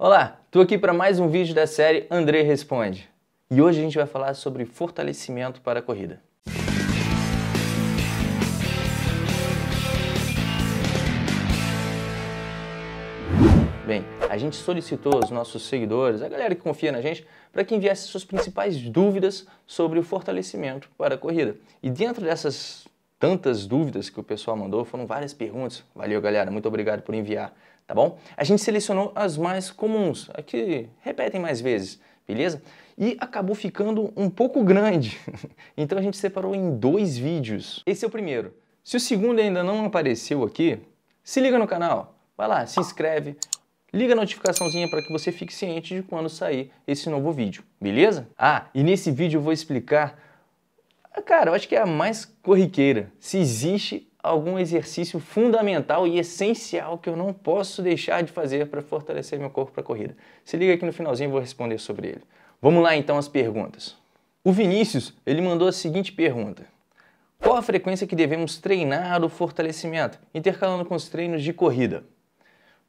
Olá, estou aqui para mais um vídeo da série André Responde. E hoje a gente vai falar sobre fortalecimento para a corrida. Bem, a gente solicitou aos nossos seguidores, a galera que confia na gente, para que enviasse suas principais dúvidas sobre o fortalecimento para a corrida. E dentro dessas tantas dúvidas que o pessoal mandou, foram várias perguntas. Valeu, galera, muito obrigado por enviar tá bom? A gente selecionou as mais comuns, aqui repetem mais vezes, beleza? E acabou ficando um pouco grande, então a gente separou em dois vídeos. Esse é o primeiro. Se o segundo ainda não apareceu aqui, se liga no canal, vai lá, se inscreve, Liga a notificaçãozinha para que você fique ciente de quando sair esse novo vídeo, beleza? Ah, e nesse vídeo eu vou explicar, ah, cara, eu acho que é a mais corriqueira, se existe algum exercício fundamental e essencial que eu não posso deixar de fazer para fortalecer meu corpo para a corrida? Se liga aqui no finalzinho e vou responder sobre ele. Vamos lá então as perguntas. O Vinícius, ele mandou a seguinte pergunta. Qual a frequência que devemos treinar o fortalecimento, intercalando com os treinos de corrida?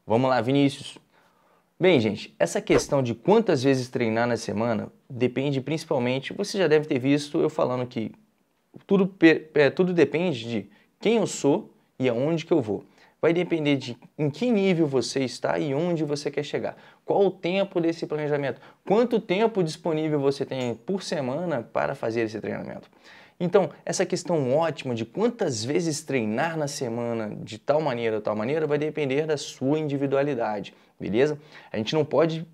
Vamos lá, Vinícius. Bem, gente, essa questão de quantas vezes treinar na semana depende principalmente, você já deve ter visto eu falando que tudo, é, tudo depende de quem eu sou e aonde que eu vou. Vai depender de em que nível você está e onde você quer chegar. Qual o tempo desse planejamento? Quanto tempo disponível você tem por semana para fazer esse treinamento? Então, essa questão ótima de quantas vezes treinar na semana de tal maneira ou tal maneira vai depender da sua individualidade, beleza? A gente não pode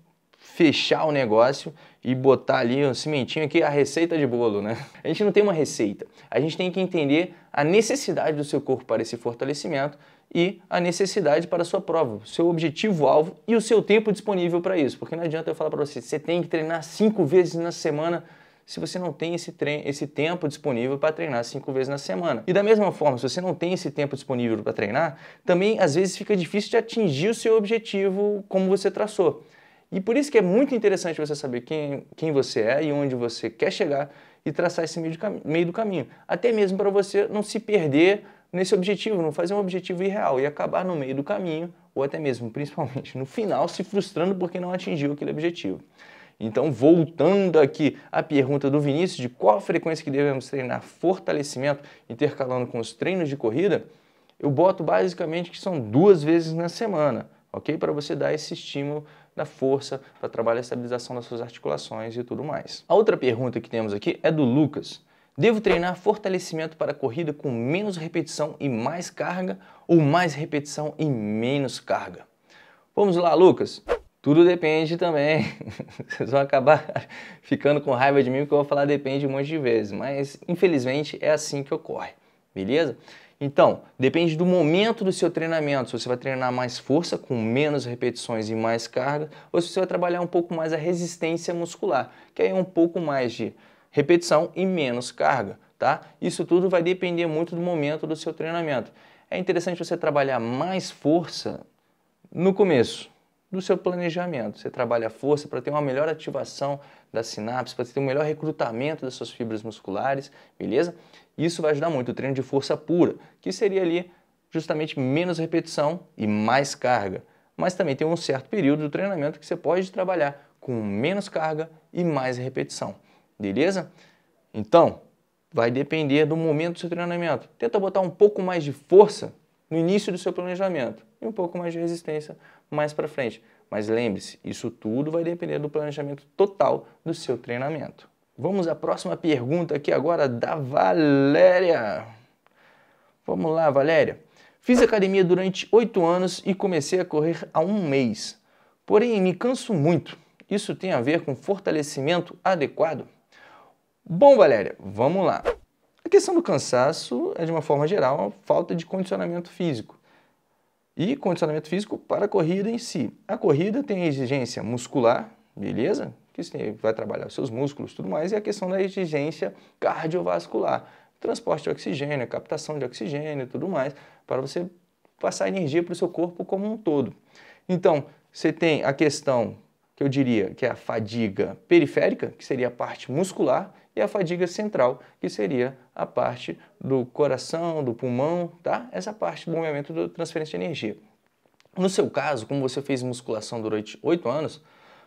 fechar o negócio e botar ali um cimentinho aqui, a receita de bolo, né? A gente não tem uma receita. A gente tem que entender a necessidade do seu corpo para esse fortalecimento e a necessidade para a sua prova, seu objetivo-alvo e o seu tempo disponível para isso. Porque não adianta eu falar para você, você tem que treinar cinco vezes na semana se você não tem esse, esse tempo disponível para treinar cinco vezes na semana. E da mesma forma, se você não tem esse tempo disponível para treinar, também às vezes fica difícil de atingir o seu objetivo como você traçou. E por isso que é muito interessante você saber quem, quem você é e onde você quer chegar e traçar esse meio, meio do caminho. Até mesmo para você não se perder nesse objetivo, não fazer um objetivo irreal e acabar no meio do caminho, ou até mesmo, principalmente, no final, se frustrando porque não atingiu aquele objetivo. Então, voltando aqui à pergunta do Vinícius de qual a frequência que devemos treinar fortalecimento intercalando com os treinos de corrida, eu boto basicamente que são duas vezes na semana, ok? Para você dar esse estímulo da força, para trabalhar a estabilização das suas articulações e tudo mais. A outra pergunta que temos aqui é do Lucas. Devo treinar fortalecimento para corrida com menos repetição e mais carga ou mais repetição e menos carga? Vamos lá, Lucas. Tudo depende também. Vocês vão acabar ficando com raiva de mim porque eu vou falar depende um monte de vezes, mas infelizmente é assim que ocorre, beleza? Então, depende do momento do seu treinamento, se você vai treinar mais força com menos repetições e mais carga, ou se você vai trabalhar um pouco mais a resistência muscular, que aí é um pouco mais de repetição e menos carga, tá? Isso tudo vai depender muito do momento do seu treinamento. É interessante você trabalhar mais força no começo, do seu planejamento. Você trabalha a força para ter uma melhor ativação da sinapse, para ter um melhor recrutamento das suas fibras musculares, beleza? Isso vai ajudar muito o treino de força pura, que seria ali justamente menos repetição e mais carga. Mas também tem um certo período do treinamento que você pode trabalhar com menos carga e mais repetição, beleza? Então, vai depender do momento do seu treinamento. Tenta botar um pouco mais de força no início do seu planejamento e um pouco mais de resistência mais para frente. Mas lembre-se, isso tudo vai depender do planejamento total do seu treinamento. Vamos à próxima pergunta aqui agora da Valéria. Vamos lá, Valéria. Fiz academia durante oito anos e comecei a correr há um mês. Porém, me canso muito. Isso tem a ver com fortalecimento adequado? Bom, Valéria, vamos lá. A questão do cansaço é, de uma forma geral, uma falta de condicionamento físico. E condicionamento físico para a corrida em si. A corrida tem a exigência muscular, beleza? Que você vai trabalhar os seus músculos tudo mais, e a questão da exigência cardiovascular. Transporte de oxigênio, captação de oxigênio e tudo mais, para você passar energia para o seu corpo como um todo. Então, você tem a questão que eu diria que é a fadiga periférica, que seria a parte muscular, e a fadiga central, que seria a parte do coração, do pulmão, tá? Essa parte do movimento da transferência de energia. No seu caso, como você fez musculação durante oito anos,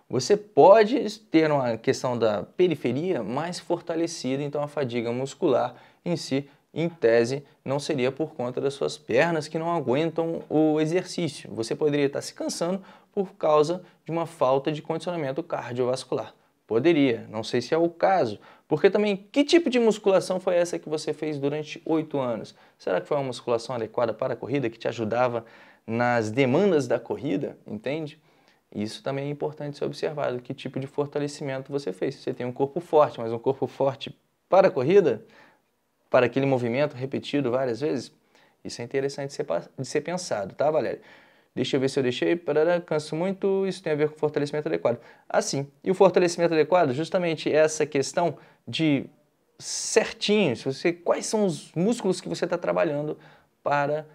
você pode ter uma questão da periferia mais fortalecida, então a fadiga muscular em si em tese, não seria por conta das suas pernas que não aguentam o exercício. Você poderia estar se cansando por causa de uma falta de condicionamento cardiovascular. Poderia, não sei se é o caso, porque também que tipo de musculação foi essa que você fez durante oito anos? Será que foi uma musculação adequada para a corrida que te ajudava nas demandas da corrida? Entende? Isso também é importante ser observado. Que tipo de fortalecimento você fez? Você tem um corpo forte, mas um corpo forte para a corrida? para aquele movimento repetido várias vezes? Isso é interessante de ser, de ser pensado, tá, Valéria? Deixa eu ver se eu deixei. Parará, canso muito, isso tem a ver com fortalecimento adequado. Assim, e o fortalecimento adequado, justamente essa questão de certinho, se você, quais são os músculos que você está trabalhando para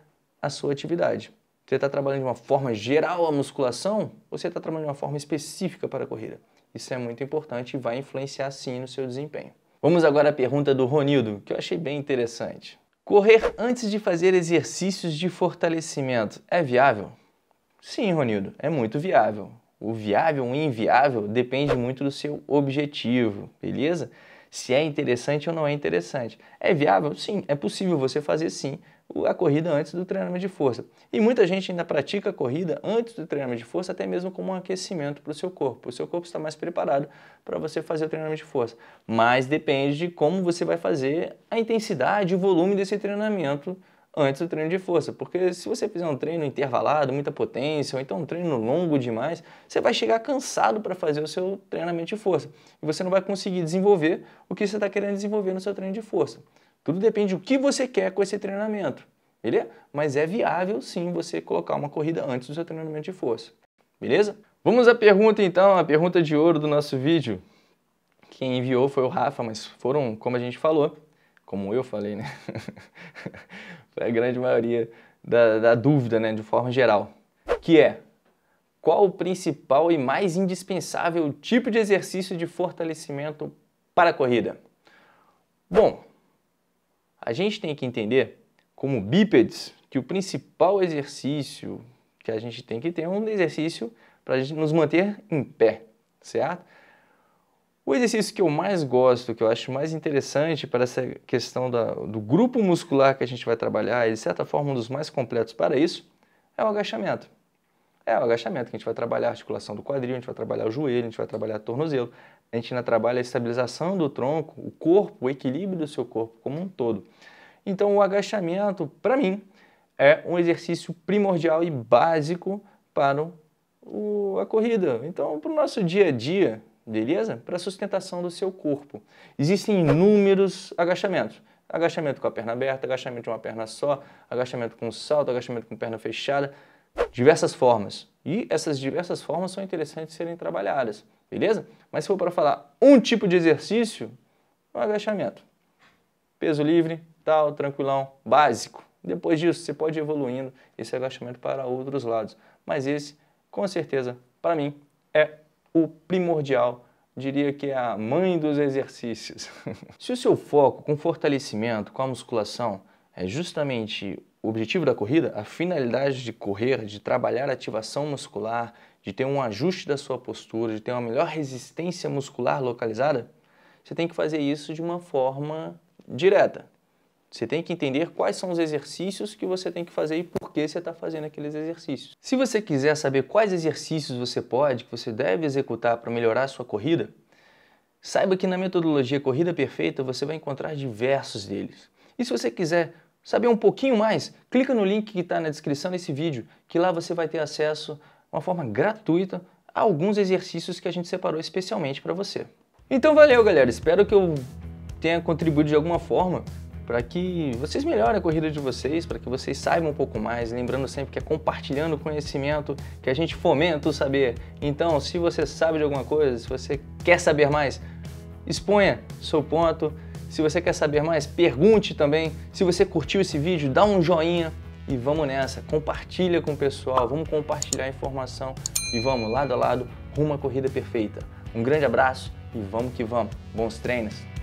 a sua atividade. Você está trabalhando de uma forma geral a musculação ou você está trabalhando de uma forma específica para a corrida? Isso é muito importante e vai influenciar sim no seu desempenho. Vamos agora à pergunta do Ronildo, que eu achei bem interessante. Correr antes de fazer exercícios de fortalecimento é viável? Sim, Ronildo, é muito viável. O viável e inviável depende muito do seu objetivo, beleza? Se é interessante ou não é interessante. É viável? Sim, é possível você fazer sim a corrida antes do treinamento de força. E muita gente ainda pratica a corrida antes do treinamento de força, até mesmo como um aquecimento para o seu corpo. O seu corpo está mais preparado para você fazer o treinamento de força. Mas depende de como você vai fazer a intensidade e o volume desse treinamento antes do treino de força, porque se você fizer um treino intervalado, muita potência, ou então um treino longo demais, você vai chegar cansado para fazer o seu treinamento de força e você não vai conseguir desenvolver o que você está querendo desenvolver no seu treino de força. Tudo depende do que você quer com esse treinamento, beleza? Mas é viável sim você colocar uma corrida antes do seu treinamento de força, beleza? Vamos à pergunta então, a pergunta de ouro do nosso vídeo. Quem enviou foi o Rafa, mas foram, como a gente falou, como eu falei, né? foi a grande maioria da, da dúvida, né, de forma geral. Que é, qual o principal e mais indispensável tipo de exercício de fortalecimento para a corrida? Bom, a gente tem que entender, como bípedes, que o principal exercício que a gente tem que ter é um exercício para a gente nos manter em pé, certo? O exercício que eu mais gosto, que eu acho mais interessante para essa questão da, do grupo muscular que a gente vai trabalhar, e de certa forma um dos mais completos para isso, é o agachamento. É o é agachamento que a gente vai trabalhar a articulação do quadril, a gente vai trabalhar o joelho, a gente vai trabalhar o tornozelo. A gente ainda trabalha a estabilização do tronco, o corpo, o equilíbrio do seu corpo como um todo. Então, o agachamento, para mim, é um exercício primordial e básico para o, a corrida. Então, para o nosso dia a dia, beleza? Para a sustentação do seu corpo. Existem inúmeros agachamentos. Agachamento com a perna aberta, agachamento de uma perna só, agachamento com salto, agachamento com perna fechada diversas formas. E essas diversas formas são interessantes serem trabalhadas, beleza? Mas se for para falar um tipo de exercício, um agachamento. Peso livre, tal, tranquilão, básico. Depois disso, você pode ir evoluindo esse agachamento para outros lados. Mas esse, com certeza, para mim, é o primordial diria que é a mãe dos exercícios. Se o seu foco com fortalecimento, com a musculação, é justamente o objetivo da corrida, a finalidade de correr, de trabalhar a ativação muscular, de ter um ajuste da sua postura, de ter uma melhor resistência muscular localizada, você tem que fazer isso de uma forma direta. Você tem que entender quais são os exercícios que você tem que fazer e por que você está fazendo aqueles exercícios. Se você quiser saber quais exercícios você pode, que você deve executar para melhorar a sua corrida, saiba que na metodologia Corrida Perfeita você vai encontrar diversos deles. E se você quiser saber um pouquinho mais, clica no link que está na descrição desse vídeo, que lá você vai ter acesso de uma forma gratuita a alguns exercícios que a gente separou especialmente para você. Então valeu galera, espero que eu tenha contribuído de alguma forma para que vocês melhorem a corrida de vocês, para que vocês saibam um pouco mais, lembrando sempre que é compartilhando conhecimento que a gente fomenta o saber. Então, se você sabe de alguma coisa, se você quer saber mais, exponha seu ponto, se você quer saber mais, pergunte também. Se você curtiu esse vídeo, dá um joinha e vamos nessa. Compartilha com o pessoal, vamos compartilhar a informação e vamos lado a lado rumo à corrida perfeita. Um grande abraço e vamos que vamos. Bons treinos!